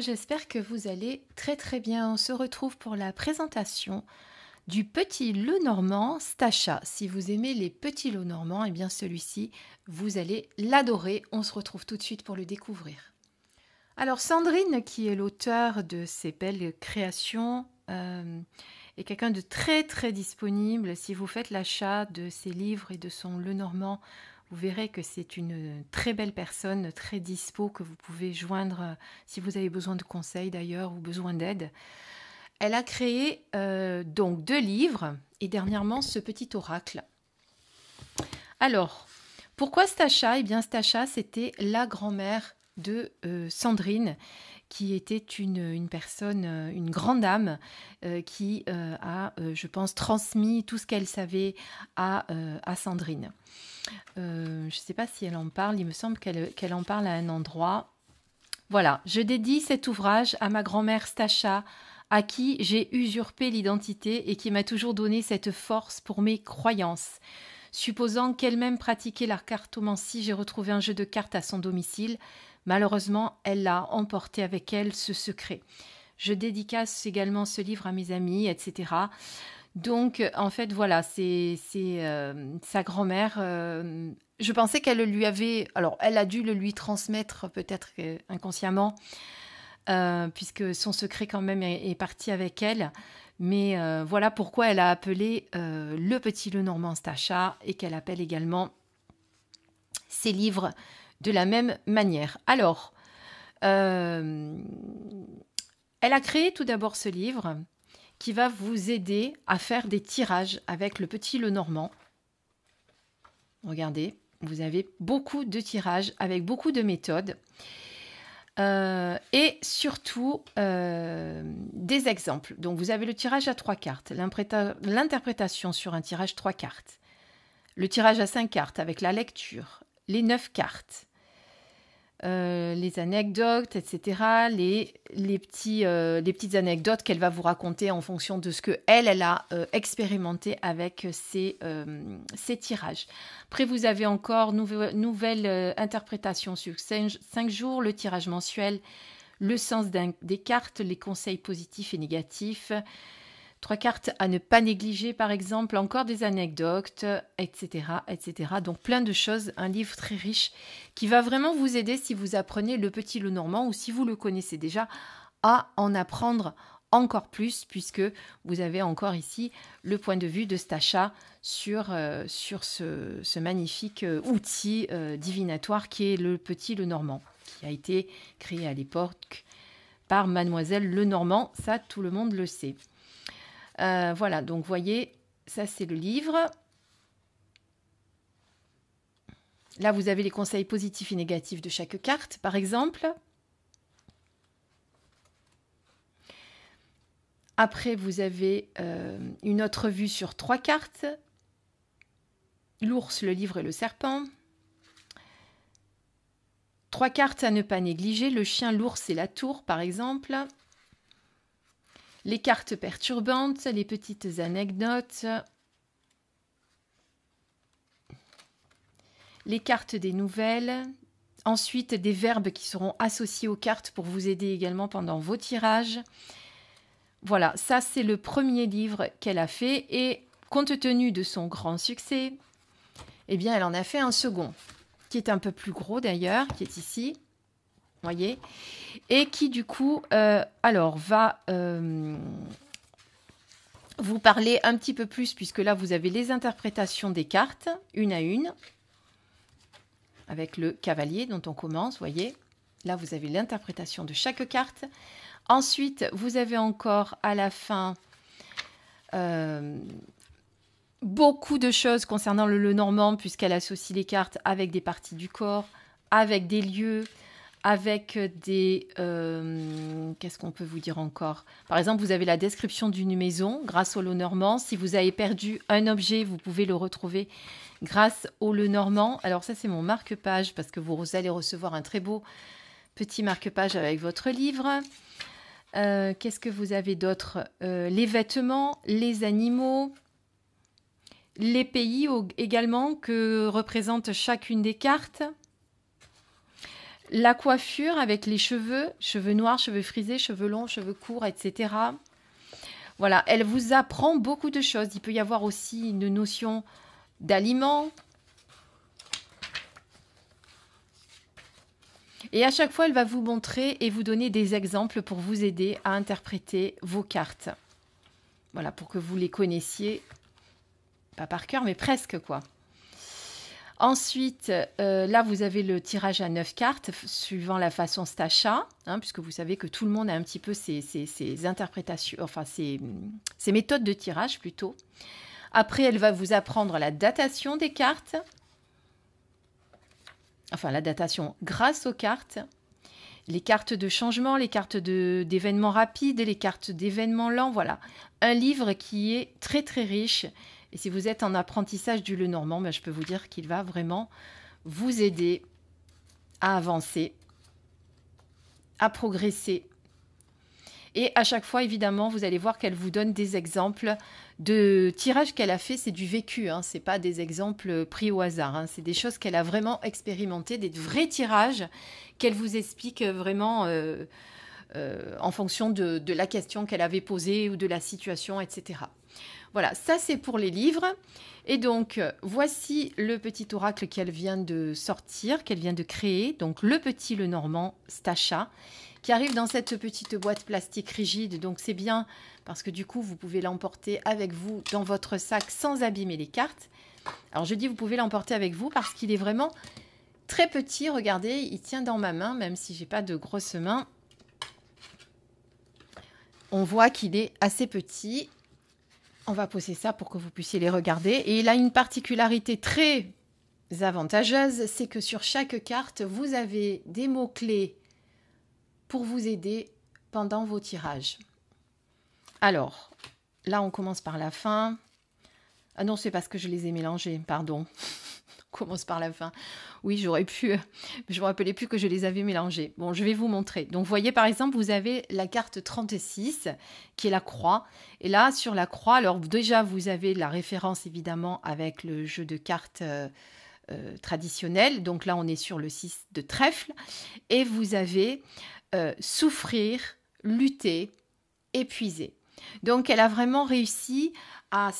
j'espère que vous allez très très bien. On se retrouve pour la présentation du petit Le Normand Stacha. Si vous aimez les petits Le Normand, et eh bien celui-ci, vous allez l'adorer. On se retrouve tout de suite pour le découvrir. Alors Sandrine, qui est l'auteur de ces belles créations, euh, est quelqu'un de très très disponible. Si vous faites l'achat de ses livres et de son Le Normand, vous verrez que c'est une très belle personne, très dispo, que vous pouvez joindre euh, si vous avez besoin de conseils d'ailleurs ou besoin d'aide. Elle a créé euh, donc deux livres et dernièrement ce petit oracle. Alors, pourquoi Stacha Eh bien, Stacha, c'était la grand-mère de euh, Sandrine qui était une, personne, euh, une grande âme, euh, qui euh, a, je pense, transmis tout ce qu'elle savait à, à Sandrine. je ne sais pas si elle en parle, il me semble qu'elle en parle à un endroit. Voilà, je dédie cet ouvrage à ma grand-mère Stacha, à qui j'ai usurpé l'identité et qui m'a toujours donné cette force pour mes croyances. Supposant qu'elle-même pratiquait la cartomancie, j'ai retrouvé un jeu de cartes à son domicile, Malheureusement, elle a emporté avec elle ce secret. Je dédicace également ce livre à mes amis, etc. Donc, en fait, voilà, c'est euh, sa grand-mère. Euh, je pensais qu'elle lui avait. Alors, elle a dû le lui transmettre, peut-être euh, inconsciemment, puisque son secret, quand même, est, parti avec elle. Mais voilà pourquoi elle a appelé le petit le normand Stacha et qu'elle appelle également ses livres de la même manière. Alors, euh, elle a créé tout d'abord ce livre qui va vous aider à faire des tirages avec le petit Lenormand. Regardez, vous avez beaucoup de tirages avec beaucoup de méthodes. Euh, et surtout euh, des exemples. Donc vous avez le tirage à trois cartes, l'interprétation sur un tirage trois cartes, le tirage à cinq cartes avec la lecture, les neuf cartes, euh, les anecdotes, etc., les, les, petits, euh, les petites anecdotes qu'elle va vous raconter en fonction de ce que elle, a euh, expérimenté avec ces tirages. Après, vous avez encore Nouvelles nouvelle interprétation sur 5, jours, le tirage mensuel, le sens des cartes, les conseils positifs et négatifs, Trois cartes à ne pas négliger, par exemple, encore des anecdotes, etc., etc. Donc plein de choses, un livre très riche qui va vraiment vous aider si vous apprenez le petit le normand ou si vous le connaissez déjà à en apprendre encore plus puisque vous avez encore ici le point de vue de Stacha sur, euh, sur ce, magnifique euh, outil euh, divinatoire qui est le petit le normand qui a été créé à l'époque par mademoiselle le normand ça tout le monde le sait. Euh, voilà, donc voyez, ça c'est le livre. Là, vous avez les conseils positifs et négatifs de chaque carte, par exemple. Après, vous avez euh, une autre vue sur trois cartes. L'ours, le livre et le serpent. Trois cartes à ne pas négliger, le chien, l'ours et la tour, par exemple les cartes perturbantes, les petites anecdotes, les cartes des nouvelles, ensuite des verbes qui seront associés aux cartes pour vous aider également pendant vos tirages. Voilà, ça c'est le premier livre qu'elle a fait et compte tenu de son grand succès, eh bien elle en a fait un second, qui est un peu plus gros d'ailleurs, qui est ici, voyez Et qui, du coup, euh, alors, va euh, vous parler un petit peu plus, puisque là, vous avez les interprétations des cartes, une à une, avec le cavalier dont on commence, voyez Là, vous avez l'interprétation de chaque carte. Ensuite, vous avez encore à la fin euh, beaucoup de choses concernant le, le normand, puisqu'elle associe les cartes avec des parties du corps, avec des lieux, avec des... Euh, qu'est-ce qu'on peut vous dire encore Par exemple, vous avez la description d'une maison grâce au Le Normand. Si vous avez perdu un objet, vous pouvez le retrouver grâce au Le Normand. Alors ça, c'est mon marque-page parce que vous allez recevoir un très beau petit marque-page avec votre livre. Euh, qu'est-ce que vous avez d'autre euh, Les vêtements, les animaux, les pays également que représente chacune des cartes. La coiffure avec les cheveux, cheveux noirs, cheveux frisés, cheveux longs, cheveux courts, etc. Voilà, elle vous apprend beaucoup de choses. Il peut y avoir aussi une notion d'aliment. Et à chaque fois, elle va vous montrer et vous donner des exemples pour vous aider à interpréter vos cartes. Voilà, pour que vous les connaissiez, pas par cœur, mais presque quoi. Ensuite, euh, là, vous avez le tirage à 9 cartes, suivant la façon Stacha, hein, puisque vous savez que tout le monde a un petit peu ses, interprétations, enfin méthodes de tirage plutôt. Après, elle va vous apprendre la datation des cartes, enfin la datation grâce aux cartes, les cartes de changement, les cartes d'événements rapides, les cartes d'événements lents, voilà. Un livre qui est très très riche et si vous êtes en apprentissage du Lenormand, ben, je peux vous dire qu'il va vraiment vous aider à avancer, à progresser. Et à chaque fois, évidemment, vous allez voir qu'elle vous donne des exemples de tirages qu'elle a fait. C'est du vécu, hein, ce n'est pas des exemples pris au hasard. Hein. c'est des choses qu'elle a vraiment expérimentées, des vrais tirages qu'elle vous explique vraiment euh, euh, en fonction de la question qu'elle avait posée ou de la situation, etc. Voilà, ça c'est pour les livres. Et donc, euh, voici le petit oracle qu'elle vient de sortir, qu'elle vient de créer. Donc, le petit le normand, Stacha, qui arrive dans cette petite boîte plastique rigide. Donc, c'est bien parce que du coup, vous pouvez l'emporter avec vous dans votre sac sans abîmer les cartes. Alors, je dis vous pouvez l'emporter avec vous parce qu'il est vraiment très petit. Regardez, il tient dans ma main, même si j'ai pas de grosses mains. On voit qu'il est assez petit on va poser ça pour que vous puissiez les regarder. Et il a une particularité très avantageuse, c'est que sur chaque carte, vous avez des mots-clés pour vous aider pendant vos tirages. Alors, là, on commence par la fin. Ah non, c'est parce que je les ai mélangés, pardon commence par la fin. Oui, j'aurais pu, euh, je me rappelais plus que je les avais mélangés. Bon, je vais vous montrer. Donc, vous voyez, par exemple, vous avez la carte 36, qui est la croix. Et là, sur la croix, alors déjà, vous avez la référence, évidemment, avec le jeu de cartes... Euh, euh, traditionnel. Donc là, on est sur le 6 de trèfle. Et vous avez souffrir, lutter, épuiser. Donc elle a vraiment réussi à,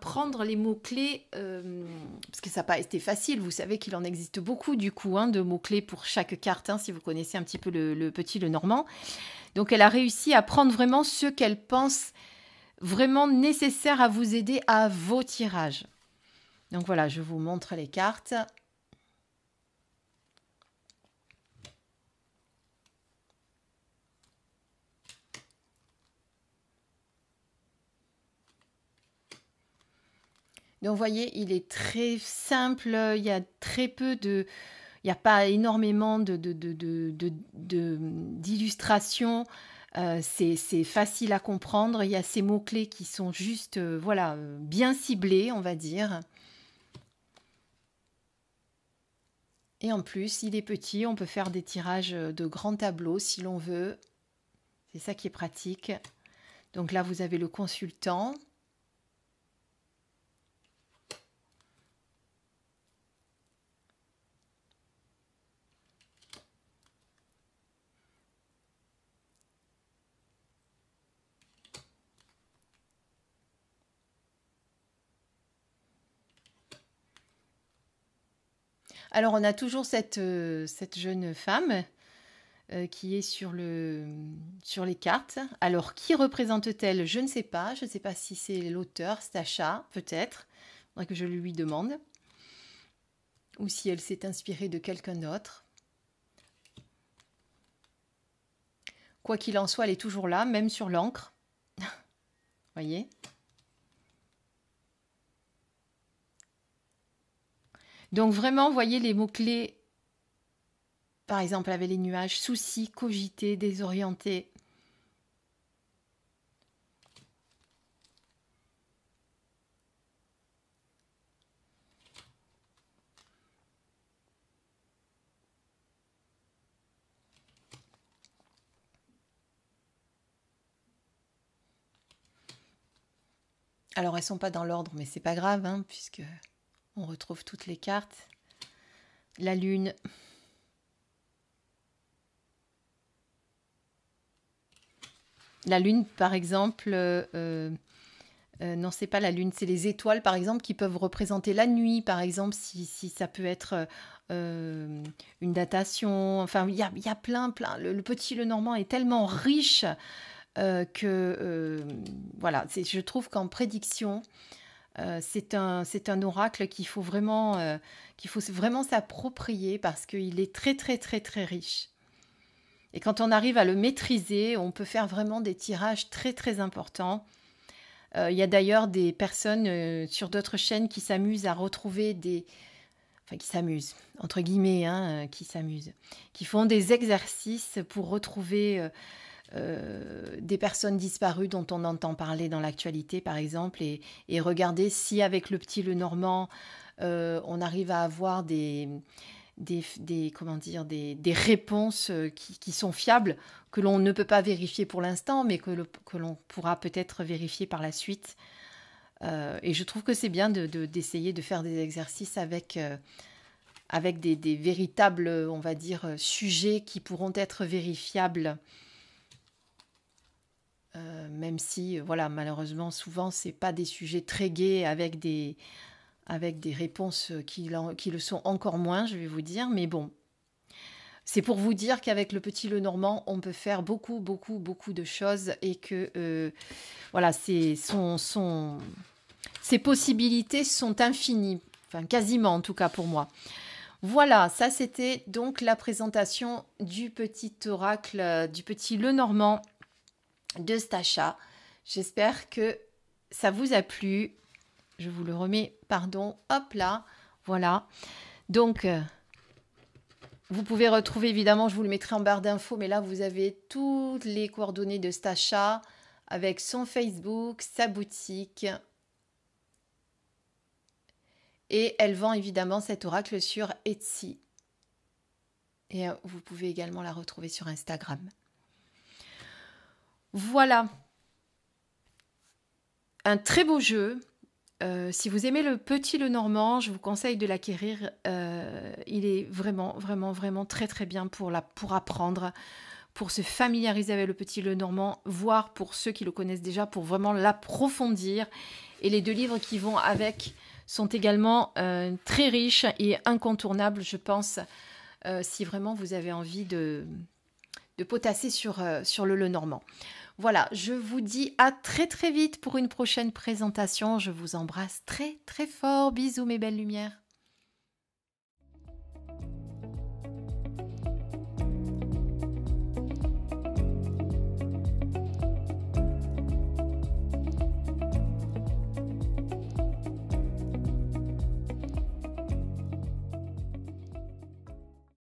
prendre les mots-clés, euh, parce que ça n'a pas été facile, vous savez qu'il en existe beaucoup du coup, hein, de mots-clés pour chaque carte, hein, si vous connaissez un petit peu le, petit, le normand. Donc elle a réussi à prendre vraiment ce qu'elle pense vraiment nécessaire à vous aider à vos tirages. Donc voilà, je vous montre les cartes. Donc vous voyez, il est très simple, il y a très peu de... Il n'y a pas énormément d'illustrations. De, de, euh, c'est facile à comprendre. Il y a ces mots-clés qui sont juste, euh, voilà, bien ciblés, on va dire. Et en plus, il est petit, on peut faire des tirages de grands tableaux si l'on veut. C'est ça qui est pratique. Donc là, vous avez le consultant. Alors on a toujours cette, euh, jeune femme euh, qui est sur, sur les cartes. Alors qui représente-t-elle Je ne sais pas. Je ne sais pas si c'est l'auteur, Stacha, peut-être. Il faudrait que je lui demande. Ou si elle s'est inspirée de quelqu'un d'autre. Quoi qu'il en soit, elle est toujours là, même sur l'encre. Voyez Donc vraiment, voyez les mots-clés, par exemple avec les nuages, soucis, cogiter, désorienté. Alors elles sont pas dans l'ordre, mais c'est pas grave, hein, puisque on retrouve toutes les cartes. La lune. La lune, par exemple, euh, euh, euh, non, c'est pas la lune, c'est les étoiles, par exemple, qui peuvent représenter la nuit, par exemple, si, si ça peut être euh, une datation. Enfin, il y a, plein, plein. Le, le, petit Le Normand est tellement riche euh, que, voilà, je trouve qu'en prédiction, euh, c'est un, oracle qu'il faut vraiment, euh, qu'il faut vraiment s'approprier parce qu'il est très très très très riche. Et quand on arrive à le maîtriser, on peut faire vraiment des tirages très très importants. Euh, il y a d'ailleurs des personnes sur d'autres chaînes qui s'amusent à retrouver des, enfin qui s'amusent, entre guillemets, hein, qui s'amusent, qui font des exercices pour retrouver euh, des personnes disparues dont on entend parler dans l'actualité, par exemple, et, regarder si avec le petit le Normand, euh, on arrive à avoir des, des, comment dire, des, réponses euh, qui, sont fiables, que l'on ne peut pas vérifier pour l'instant, mais que, l'on pourra peut-être vérifier par la suite. et je trouve que c'est bien d'essayer de, faire des exercices avec avec des, des, véritables, on va dire, sujets qui pourront être vérifiables euh, même si, voilà, malheureusement, souvent, ce pas des sujets très gais avec des, avec des réponses qui, qui, le sont encore moins, je vais vous dire. Mais bon, c'est pour vous dire qu'avec le petit Le Normand, on peut faire beaucoup, beaucoup, beaucoup de choses et que, euh, voilà, c'est son, ses possibilités sont infinies, enfin, quasiment en tout cas pour moi. Voilà, ça c'était donc la présentation du petit oracle, euh, du petit Le Normand de Stacha, J'espère que ça vous a plu. Je vous le remets, pardon, hop là, voilà. Donc, euh, vous pouvez retrouver évidemment, je vous le mettrai en barre d'infos, mais là vous avez toutes les coordonnées de Stacha, avec son Facebook, sa boutique. Et elle vend évidemment cet oracle sur Etsy. Et euh, vous pouvez également la retrouver sur Instagram. Voilà. Un très beau jeu. Euh, si vous aimez le petit Le Normand, je vous conseille de l'acquérir. Euh, il est vraiment, vraiment, vraiment très, très bien pour, la, pour apprendre, pour se familiariser avec le petit Le Normand, voire pour ceux qui le connaissent déjà, pour vraiment l'approfondir. Et les deux livres qui vont avec sont également euh, très riches et incontournables, je pense, si vraiment vous avez envie de, potasser sur, sur le Le Normand. Voilà, je vous dis à très très vite pour une prochaine présentation. Je vous embrasse très très fort. Bisous mes belles lumières.